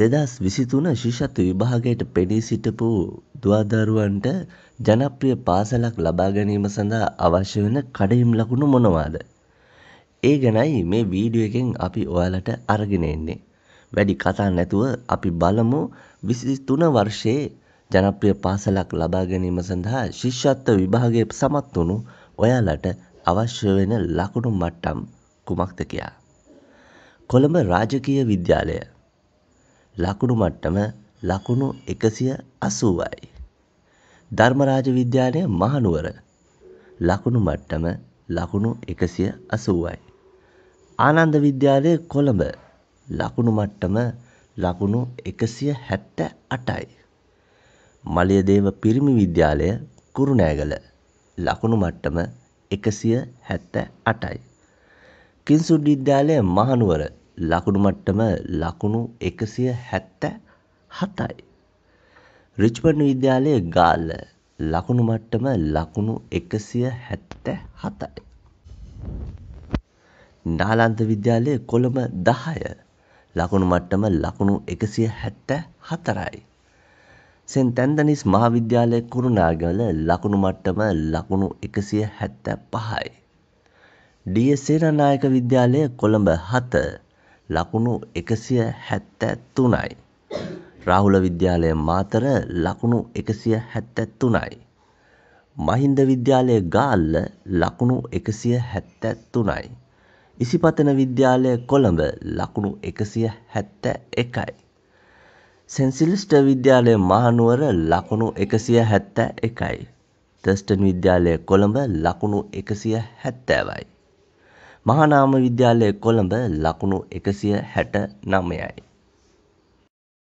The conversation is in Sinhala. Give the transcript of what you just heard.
දෙදස් විසිතුන ශිෂත්ව විභාගයට පෙනී සිටපු දුවදරුවන්ට ජනප්‍රිය පාසලක් ලබා ගැනීම සඳහා අවශ්‍ය වෙන කඩයුම් ලකුණු මොනවාද. ඒ ගැනයි මේ වීඩියෝ එකෙන් අපි ඔයාලට අරගෙන එන්නේ. වැඩි කතා නැතුව අපි බලමු විසිතුන වර්ෂයේ ජනප්‍රිය පාසලක් ලබා ගැනීම සඳහා ශිෂ්‍යත්ව විභාගය සමත් වුණු ඔයාලට අවශ්‍ය වෙන ලකුණු මට්ටම් කුමක්ද කියා. කොළඹ රාජකීය විද්‍යාලය ලකුණු මට්ටම ලකුණු එකසිය අසූවයි. ධර්මරාජ විද්‍යාලය මහනුවර ලකුණු මට්ටම ලකුණු එකසිය අසූවයි. ආනන්ද විද්‍යාලය කොළඹ ලකුණු මට්ටම ලකුණු එකසිය හැත්ත අටයි. මලියදේව පිරිමි විද්‍යාලය කුරුණෑගල ලකුණු මට්ටම එකසිය හැත්ත අටයි. කින්සුඩ් විද්‍යාලය මහනුවර ලකුණු මට්ටම ලකුණු එකසිය හැත්ත හතයි. රිච්පන් විද්‍යාලයේ ගාල්ල ලකුණු මට්ටම ලකුණු එකසිය හැත්ත හතයි. නාලන්ත විද්‍යාලයේ කොළඹ දහය ලකුණු මට්ටම ලකුණු එකසිය හැත්ත හතරයි. සෙන් තැන්දනිස් මහාවිද්‍යාලය කුරුණාගල ලකුණු මට්ටම ලකුණු එකසිය හැත්ත පහයි. ඩිය සේනනායක විද්‍යාලය කොළඹ හත ලකුණු එකසිය හැත්තැත්තුනයි. රාහුල විද්‍යාලය මාතර ලකුණු එකසිය හැත්තැත්තුනයි. මහින්ද විද්‍යාලය ගාල්ල ලකුණු එකසිය හැත්තැත්තුනයි. ඉසිපතන විද්‍යාලය කොළඹ ලකුණු එකසිය හැත්ත එකයි. සැන්සිලිස්ට විද්‍යාලය මහනුවර ලකුණු එකසිය හැත්ත එකයි. තස්ටන් විද්‍යාලය කොළඹ ලකුණු එකසිය හැත්තෑවයි. මහානාම විද්‍යාලය කොළඹ ලකුණු එකසිය හැට නමයයි.